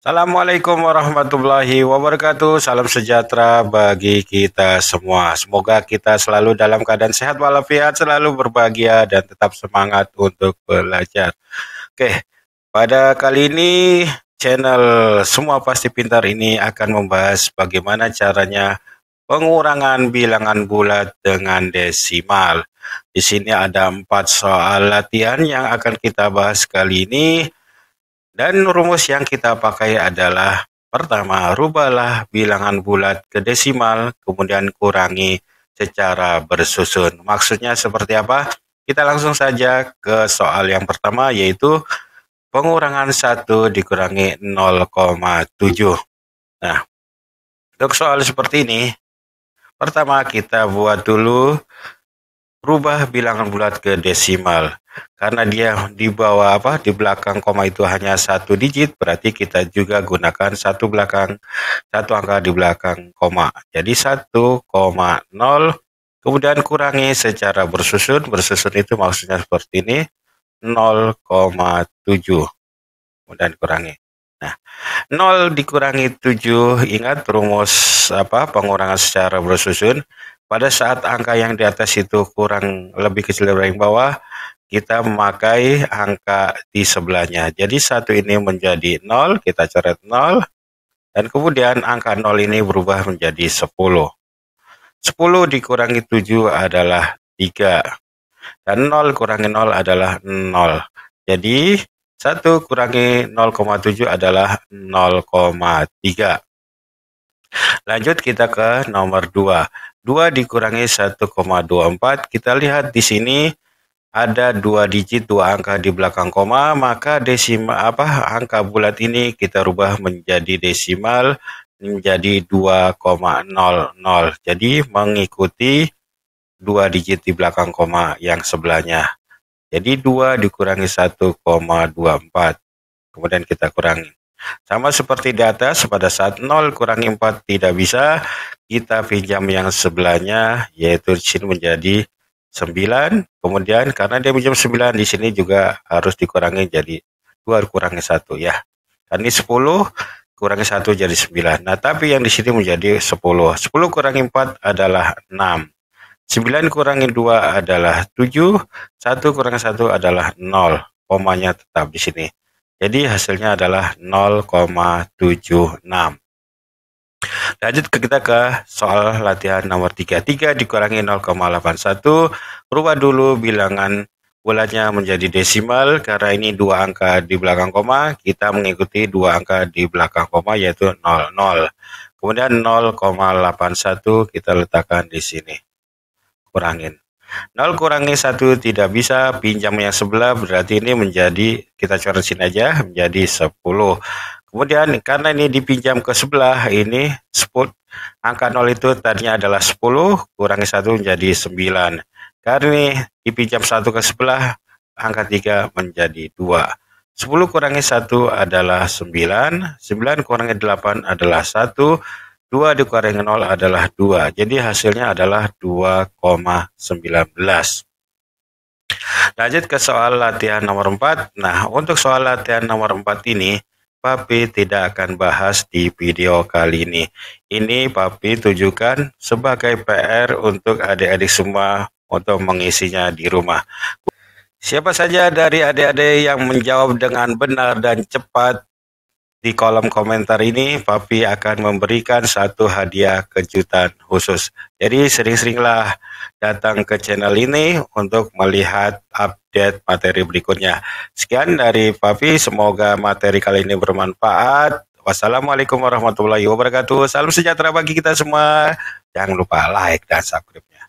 Assalamualaikum warahmatullahi wabarakatuh. Salam sejahtera bagi kita semua. Semoga kita selalu dalam keadaan sehat walafiat, selalu berbahagia dan tetap semangat untuk belajar. Oke, pada kali ini channel Semua Pasti Pintar ini akan membahas bagaimana caranya pengurangan bilangan bulat dengan desimal. Di sini ada empat soal latihan yang akan kita bahas kali ini dan rumus yang kita pakai adalah pertama rubahlah bilangan bulat ke desimal, kemudian kurangi secara bersusun. Maksudnya seperti apa? Kita langsung saja ke soal yang pertama yaitu pengurangan 1 dikurangi 0,7. Nah, untuk soal seperti ini, pertama kita buat dulu rubah bilangan bulat ke desimal. Karena dia di bawah apa di belakang koma itu hanya satu digit, berarti kita juga gunakan satu belakang satu angka di belakang koma. Jadi 1,0 kemudian kurangi secara bersusun. Bersusun itu maksudnya seperti ini 0,7 kemudian kurangi. Nah, 0 dikurangi 7, ingat rumus apa pengurangan secara bersusun. Pada saat angka yang di atas itu kurang lebih kecil dari yang bawah, kita memakai angka di sebelahnya. Jadi satu ini menjadi 0, kita coret 0, dan kemudian angka 0 ini berubah menjadi 10. 10 dikurangi 7 adalah 3, dan 0 kurangi 0 adalah 0. Jadi 1 kurangi 0,7 adalah 0,3. Lanjut kita ke nomor 2. 2 dikurangi 1,24. Kita lihat di sini ada dua digit dua angka di belakang koma maka desimal apa angka bulat ini kita rubah menjadi desimal menjadi 2,00 jadi mengikuti dua digit di belakang koma yang sebelahnya jadi dua dikurangi 1,24 kemudian kita kurangi sama seperti di atas pada saat 0 kurangi 4 tidak bisa kita pinjam yang sebelahnya yaitu di sini menjadi 9. Kemudian karena dia pinjam 9 di sini juga harus dikurangi jadi 2 kurangnya 1 ya. Dan ini 10 kurangi 1 jadi 9. Nah, tapi yang di sini menjadi 10. 10 kurangi 4 adalah 6. 9 kurangi 2 adalah 7, 1 kurangi 1 adalah 0. Komanya tetap di sini. Jadi hasilnya adalah 0,76. Lanjut ke kita ke soal latihan nomor 33 dikurangi 0,81. Rubah dulu bilangan bulatnya menjadi desimal karena ini dua angka di belakang koma, kita mengikuti dua angka di belakang koma yaitu 00. Kemudian 0,81 kita letakkan di sini. Kurangin. 0 kurangi 1 tidak bisa, pinjam yang sebelah berarti ini menjadi, kita coret sini aja, menjadi 10. Kemudian karena ini dipinjam ke sebelah ini spot angka 0 itu tadinya adalah 10 kurangi 1 menjadi 9. Karena ini dipinjam 1 ke sebelah angka 3 menjadi 2. 10 kurangi 1 adalah 9, 9 kurangi 8 adalah 1, 2 dikurangi 0 adalah 2. Jadi hasilnya adalah 2,19. Lanjut ke soal latihan nomor 4. Nah, untuk soal latihan nomor 4 ini Papi tidak akan bahas di video kali ini. Ini Papi tujukan sebagai PR untuk adik-adik semua untuk mengisinya di rumah. Siapa saja dari adik-adik yang menjawab dengan benar dan cepat di kolom komentar ini, Papi akan memberikan satu hadiah kejutan khusus. Jadi sering-seringlah datang ke channel ini untuk melihat update materi berikutnya. Sekian dari Papi, semoga materi kali ini bermanfaat. Wassalamualaikum warahmatullahi wabarakatuh. Salam sejahtera bagi kita semua. Jangan lupa like dan subscribe-nya.